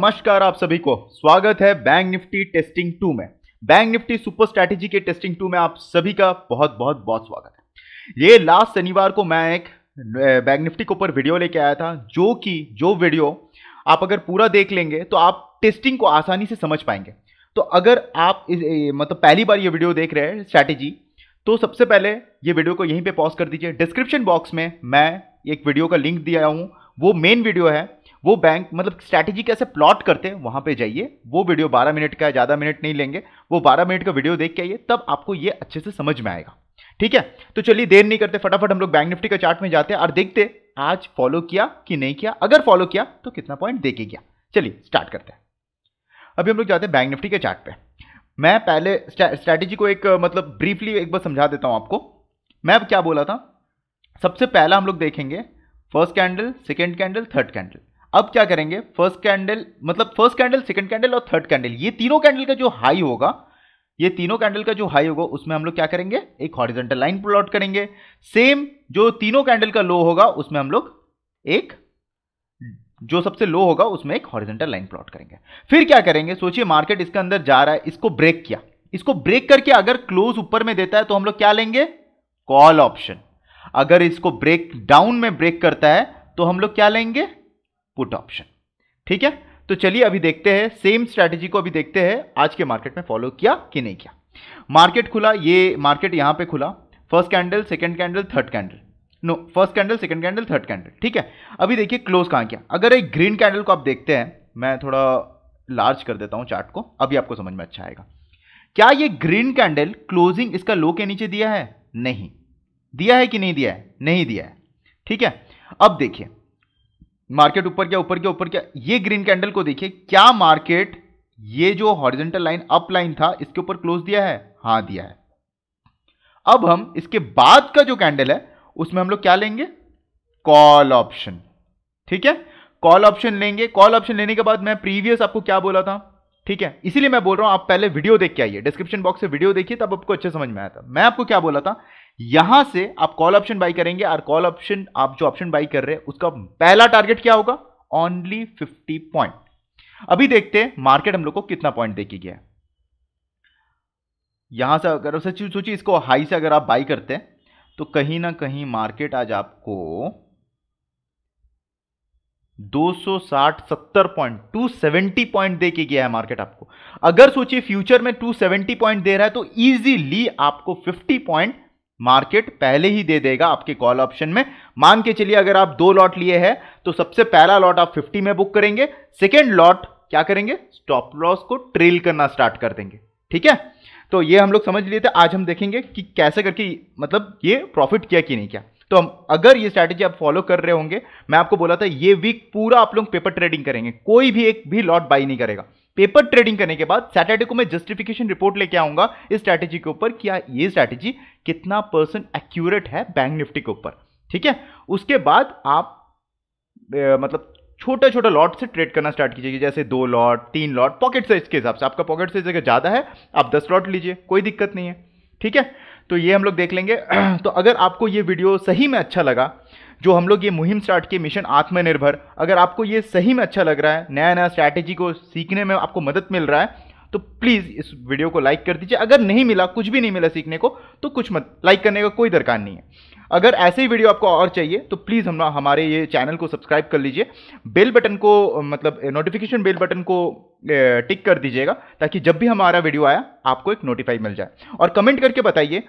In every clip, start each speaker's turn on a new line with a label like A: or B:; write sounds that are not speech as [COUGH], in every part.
A: नमस्कार आप सभी को स्वागत है बैंक निफ्टी टेस्टिंग टू में बैंक निफ्टी सुपर स्ट्रैटेजी के टेस्टिंग टू में आप सभी का बहुत बहुत बहुत स्वागत है ये लास्ट शनिवार को मैं एक बैंक निफ्टी के ऊपर वीडियो लेके आया था जो कि जो वीडियो आप अगर पूरा देख लेंगे तो आप टेस्टिंग को आसानी से समझ पाएंगे तो अगर आप इस, मतलब पहली बार ये वीडियो देख रहे हैं स्ट्रैटेजी तो सबसे पहले ये वीडियो को यहीं पे पॉज कर दीजिए डिस्क्रिप्शन बॉक्स में मैं एक वीडियो का लिंक दिया हूँ वो मेन वीडियो है वो बैंक मतलब स्ट्रैटेजी कैसे प्लॉट करते हैं वहां पे जाइए वो वीडियो 12 मिनट का है ज़्यादा मिनट नहीं लेंगे वो 12 मिनट का वीडियो देख के आइए तब आपको ये अच्छे से समझ में आएगा ठीक है तो चलिए देर नहीं करते फटाफट हम लोग बैंक निफ्टी का चार्ट में जाते हैं और देखते आज फॉलो किया कि नहीं किया अगर फॉलो किया तो कितना पॉइंट देखे गया चलिए स्टार्ट करते हैं अभी हम लोग जाते हैं बैंक निफ्टी के चार्ट पे मैं पहले स्ट्रैटेजी को एक मतलब ब्रीफली एक बार समझा देता हूँ आपको मैं क्या बोला था सबसे पहला हम लोग देखेंगे first candle second candle third candle अब क्या करेंगे फर्स्ट कैंडल मतलब फर्स्ट कैंडल सेकंड कैंडल और थर्ड कैंडल ये तीनों कैंडल का जो हाई होगा ये तीनों कैंडल का जो हाई होगा उसमें हम लोग क्या करेंगे एक हॉरिजेंटल लाइन प्लॉट करेंगे सेम जो तीनों कैंडल का लो होगा उसमें हम लोग एक जो सबसे लो होगा उसमें एक हॉरिजेंटल लाइन प्लॉट करेंगे फिर क्या करेंगे सोचिए मार्केट इसके अंदर जा रहा है इसको ब्रेक किया इसको ब्रेक करके अगर क्लोज ऊपर में देता है तो हम लोग क्या लेंगे कॉल ऑप्शन अगर इसको ब्रेक डाउन में ब्रेक करता है तो हम लोग क्या लेंगे पुट ऑप्शन ठीक है तो चलिए अभी देखते हैं सेम स्ट्रैटेजी को अभी देखते हैं आज के मार्केट में फॉलो किया कि नहीं किया मार्केट खुला ये मार्केट यहाँ पे खुला first candle second candle third candle no first candle second candle third candle ठीक है अभी देखिए क्लोज कहाँ किया अगर एक ग्रीन कैंडल को आप देखते हैं मैं थोड़ा लार्ज कर देता हूँ चार्ट को अभी आपको समझ में अच्छा आएगा क्या ये ग्रीन कैंडल क्लोजिंग इसका लो के नीचे दिया है नहीं दिया है कि नहीं दिया है नहीं दिया है ठीक है अब देखिए मार्केट ऊपर क्या ऊपर क्या ऊपर क्या ये ग्रीन कैंडल को देखिए क्या मार्केट ये जो हॉरिजेंटल लाइन अप लाइन था इसके ऊपर क्लोज दिया है हाँ दिया है अब हम इसके बाद का जो कैंडल है उसमें हम लोग क्या लेंगे कॉल ऑप्शन ठीक है कॉल ऑप्शन लेंगे कॉल ऑप्शन लेने के बाद मैं प्रीवियस आपको क्या बोला था ठीक है इसीलिए मैं बोल रहा हूं आप पहले वीडियो देख के आइए डिस्क्रिप्शन बॉक्स से वीडियो देखिए तब आपको अच्छे समझ में आया था मैं आपको क्या बोला था यहां से आप कॉल ऑप्शन बाई करेंगे और कॉल ऑप्शन आप जो ऑप्शन बाई कर रहे हैं उसका पहला टारगेट क्या होगा ओनली फिफ्टी पॉइंट अभी देखते हैं मार्केट हम लोग को कितना पॉइंट देखी गया यहां से अगर सोचिए इसको हाई से अगर आप बाई करते हैं तो कहीं ना कहीं मार्केट आज आपको 260 सत्तर पॉइंट 270 पॉइंट दे के गया है मार्केट आपको अगर सोचिए फ्यूचर में 270 पॉइंट दे रहा है तो इजीली आपको 50 पॉइंट मार्केट पहले ही दे देगा आपके कॉल ऑप्शन में मान के चलिए अगर आप दो लॉट लिए हैं तो सबसे पहला लॉट आप 50 में बुक करेंगे सेकेंड लॉट क्या करेंगे स्टॉप लॉस को ट्रेल करना स्टार्ट कर देंगे ठीक है तो ये हम लोग समझ लिए थे आज हम देखेंगे कि कैसे करके मतलब ये प्रॉफिट किया कि नहीं क्या तो हम अगर ये स्ट्रैटेजी आप फॉलो कर रहे होंगे मैं आपको बोला था ये वीक पूरा आप लोग पेपर ट्रेडिंग करेंगे कोई भी एक भी लॉट बाई नहीं करेगा पेपर ट्रेडिंग करने के बाद सैटरडे को मैं जस्टिफिकेशन रिपोर्ट लेके आऊंगा इस स्ट्रैटेजी के ऊपर क्या ये स्ट्रैटेजी कितना परसेंट एक्यूरेट है बैंक निफ्टी के ऊपर ठीक है उसके बाद आप ए, मतलब छोटा छोटा लॉट से ट्रेड करना स्टार्ट कीजिए जैसे दो लॉट तीन लॉट पॉकेट साइज के हिसाब से आपका पॉकेट साइज अगर ज़्यादा है आप दस लॉट लीजिए कोई दिक्कत नहीं है ठीक है तो ये हम लोग देख लेंगे [CLEARS THROAT] तो अगर आपको ये वीडियो सही में अच्छा लगा जो हम लोग ये मुहिम स्टार्ट किए मिशन आत्मनिर्भर अगर आपको ये सही में अच्छा लग रहा है नया नया स्ट्रैटेजी को सीखने में आपको मदद मिल रहा है तो प्लीज़ इस वीडियो को लाइक कर दीजिए अगर नहीं मिला कुछ भी नहीं मिला सीखने को तो कुछ मत लाइक करने का कोई दरकार नहीं है अगर ऐसे ही वीडियो आपको और चाहिए तो प्लीज़ हम हमारे ये चैनल को सब्सक्राइब कर लीजिए बेल बटन को मतलब नोटिफिकेशन बेल बटन को टिक कर दीजिएगा ताकि जब भी हमारा वीडियो आया आपको एक नोटिफाई मिल जाए और कमेंट करके बताइए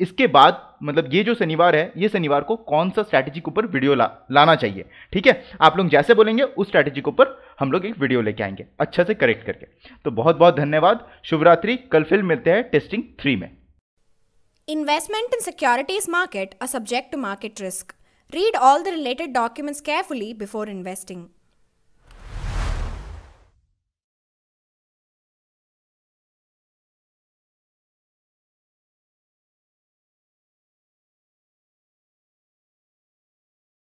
A: इसके बाद मतलब ये जो शनिवार है ये शनिवार को कौन सा स्ट्रैटेजी के ऊपर वीडियो ला, लाना चाहिए ठीक है आप लोग जैसे बोलेंगे उस स्ट्रैटेजी के ऊपर हम लोग एक वीडियो लेके आएंगे अच्छे से करेक्ट करके तो बहुत बहुत धन्यवाद शुभरात्रि कल फिर मिलते हैं टेस्टिंग थ्री में investment in securities market a subject to market risk read all the related documents carefully before investing